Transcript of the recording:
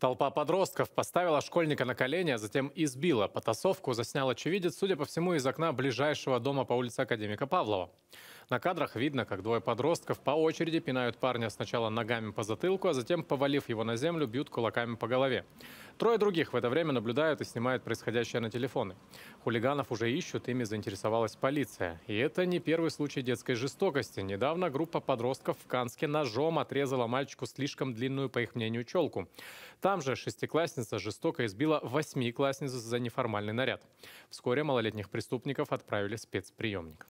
Толпа подростков поставила школьника на колени, а затем избила. Потасовку заснял очевидец, судя по всему, из окна ближайшего дома по улице Академика Павлова. На кадрах видно, как двое подростков по очереди пинают парня сначала ногами по затылку, а затем, повалив его на землю, бьют кулаками по голове. Трое других в это время наблюдают и снимают происходящее на телефоны. Хулиганов уже ищут, ими заинтересовалась полиция. И это не первый случай детской жестокости. Недавно группа подростков в Канске ножом отрезала мальчику слишком длинную, по их мнению, челку. Там же шестиклассница жестоко избила восьмиклассницу за неформальный наряд. Вскоре малолетних преступников отправили в спецприемник.